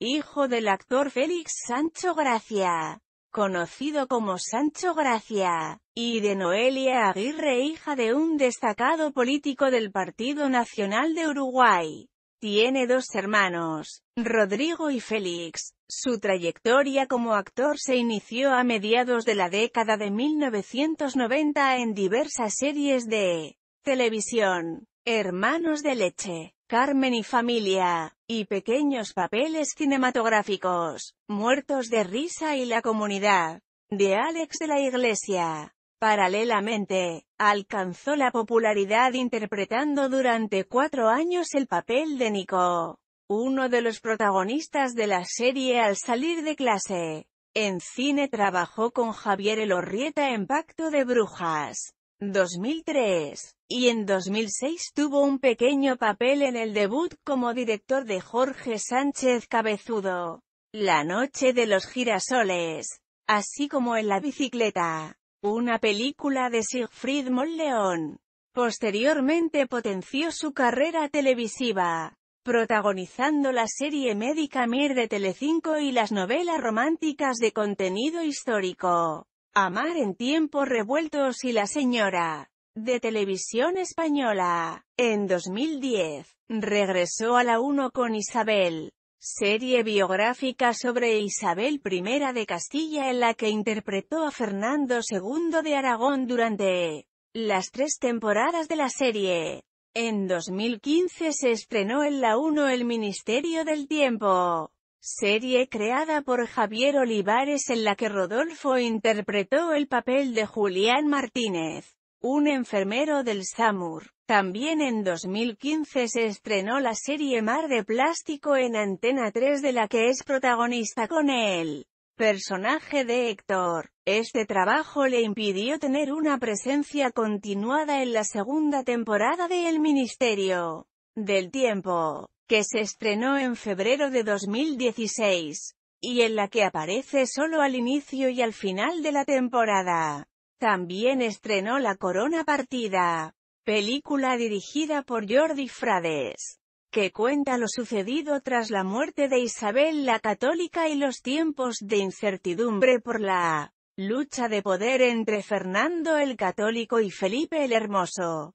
hijo del actor Félix Sancho Gracia, conocido como Sancho Gracia, y de Noelia Aguirre hija de un destacado político del Partido Nacional de Uruguay. Tiene dos hermanos, Rodrigo y Félix. Su trayectoria como actor se inició a mediados de la década de 1990 en diversas series de televisión. Hermanos de leche. Carmen y familia, y pequeños papeles cinematográficos, Muertos de risa y la comunidad, de Alex de la Iglesia. Paralelamente, alcanzó la popularidad interpretando durante cuatro años el papel de Nico, uno de los protagonistas de la serie al salir de clase. En cine trabajó con Javier Elorrieta en Pacto de Brujas, 2003, y en 2006 tuvo un pequeño papel en el debut como director de Jorge Sánchez Cabezudo, La noche de los girasoles, así como en La bicicleta, una película de Siegfried Molleón. Posteriormente potenció su carrera televisiva, protagonizando la serie médica Mir de Telecinco y las novelas románticas de contenido histórico. Amar en tiempos revueltos y la señora de televisión española. En 2010, regresó a la 1 con Isabel, serie biográfica sobre Isabel I de Castilla en la que interpretó a Fernando II de Aragón durante las tres temporadas de la serie. En 2015 se estrenó en la 1 El Ministerio del Tiempo serie creada por Javier Olivares en la que Rodolfo interpretó el papel de Julián Martínez, un enfermero del SAMUR. También en 2015 se estrenó la serie Mar de Plástico en Antena 3 de la que es protagonista con el personaje de Héctor. Este trabajo le impidió tener una presencia continuada en la segunda temporada de El Ministerio del Tiempo que se estrenó en febrero de 2016, y en la que aparece solo al inicio y al final de la temporada. También estrenó La Corona Partida, película dirigida por Jordi Frades, que cuenta lo sucedido tras la muerte de Isabel la Católica y los tiempos de incertidumbre por la lucha de poder entre Fernando el Católico y Felipe el Hermoso.